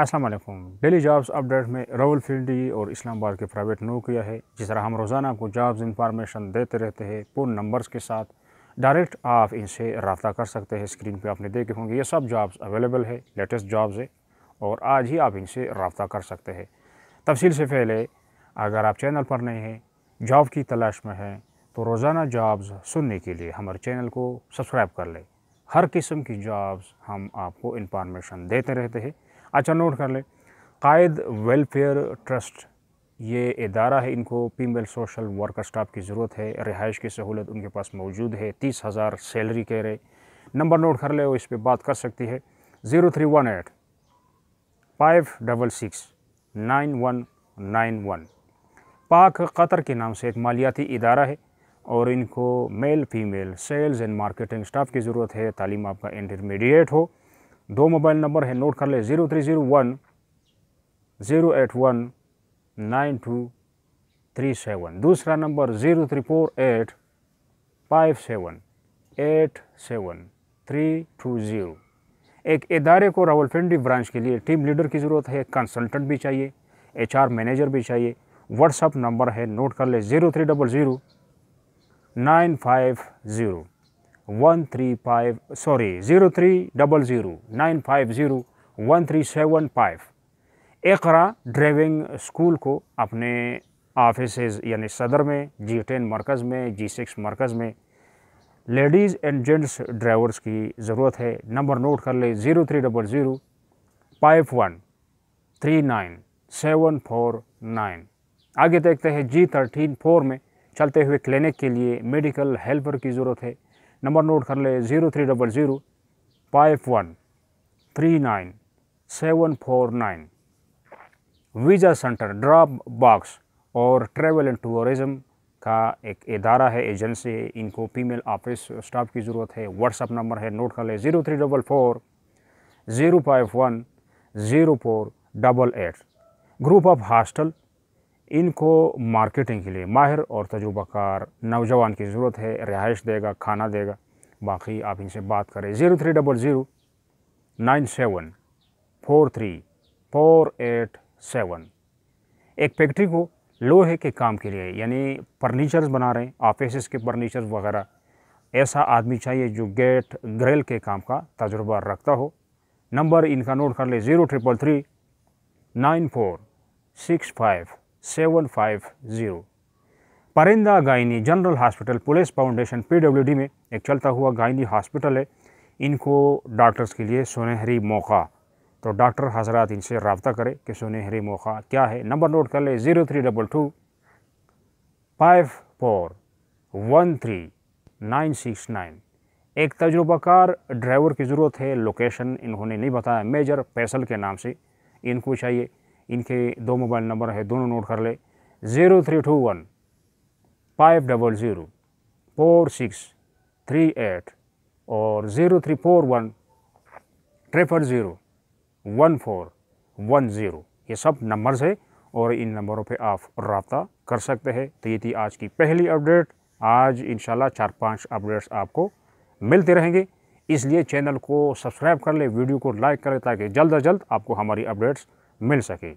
अस्सलाम वालेकुम daily jobs update में रावल फील्डी और इस्लामाबाद के प्राइवेट नौकरिया है जिस तरह हम रोज़ाना को जॉब्स इंफॉर्मेशन देते रहते हैं पूर्ण नंबर्स के साथ डायरेक्ट आप इनसे रबता कर सकते हैं स्क्रीन पे आपने देखे होंगे ये सब जॉब्स अवेलेबल है लेटेस्ट जॉब्स है और आज ही आप इनसे रबता कर सकते हैं तफसील से पहले अगर आप चैनल पर नहीं हैं जॉब की तलाश में हैं तो रोज़ाना जॉब्स सुनने के लिए हमारे चैनल को सब्सक्राइब कर लें हर किस्म की जॉब्स हम आपको इंफॉर्मेशन देते रहते हैं अच्छा नोट कर लें कायद वेलफेयर ट्रस्ट ये इदारा है इनको फीमेल सोशल वर्कर स्टाफ की ज़रूरत है रिहाइश की सहूलत उनके पास मौजूद है तीस हज़ार सैलरी कह रहे नंबर नोट कर ले वो इस पर बात कर सकती है zero three one eight five double six nine one nine one Pak Qatar के नाम से एक मालियाती इदारा है और इनको male female sales and marketing staff की ज़रूरत है तालीम आपका इंटरमीडिएट हो दो मोबाइल नंबर है नोट कर ले zero three zero one zero eight one nine two three seven दूसरा number zero three four eight five seven eight seven three two zero एक इदारे को रावलपिंडी ब्रांच के लिए टीम लीडर की ज़रूरत है कंसल्टेंट भी चाहिए एचआर मैनेजर भी चाहिए व्हाट्सअप नंबर है नोट कर ले zero three double zero nine five zero 135 sorry 03009501375 एकरा ड्राइविंग स्कूल को अपने ऑफिस यानी सदर में जी टेन मरकज़ में जी सिक्स मरकज़ में लेडीज़ एंड जेंट्स ड्राइवर्स की ज़रूरत है नंबर नोट कर ले zero three double zero five one three nine seven four nine आगे देखते हैं जी थर्टीन फोर में चलते हुए क्लिनिक के लिए मेडिकल हेल्पर की ज़रूरत है नंबर नोट कर ले zero three double zero five one three nine seven four nine visa centre drop box और ट्रेवल एंड टूरिज़म का एक इदारा है एजेंसी इनको फीमेल ऑफिस स्टाफ की ज़रूरत है व्हाट्सअप नंबर है नोट कर ले zero three double four zero five one zero four double eight group of hostel इनको मार्केटिंग के लिए माहिर और तजुर्बाकार नौजवान की ज़रूरत है रिहाइश देगा खाना देगा बाकी आप इनसे बात करें zero three double zero nine seven four three four eight seven एक फैक्ट्री को लोहे के काम के लिए यानी फर्नीचर्स बना रहे हैं ऑफिस के फर्नीचर्स वगैरह ऐसा आदमी चाहिए जो गेट ग्रिल के काम का तजुर्बा रखता हो नंबर इनका नोट कर ले zero triple three nine four six five zero परिंदा gynae general hospital police foundation PWD में एक चलता हुआ गायनी हॉस्पिटल है इनको डॉक्टर्स के लिए सुनहरी मौका तो डॉक्टर हजरात इनसे रबता करें कि सुनहरी मौका क्या है नंबर नोट कर ले zero three double two five four one three nine six nine एक तजुर्बाकार ड्राइवर की ज़रूरत है लोकेशन इन्होंने नहीं बताया मेजर फैसल के नाम से इनको चाहिए इनके दो मोबाइल नंबर है दोनों नोट कर ले zero three two one five double zero four six three eight और zero three four one triple zero one four one zero ये सब नंबर्स है और इन नंबरों पे आप रबता कर सकते हैं तो ये थी आज की पहली अपडेट आज इन चार पाँच अपडेट्स आपको मिलते रहेंगे इसलिए चैनल को सब्सक्राइब कर ले वीडियो को लाइक करें ताकि जल्द अज जल्द आपको हमारी अपडेट्स Menos aquí.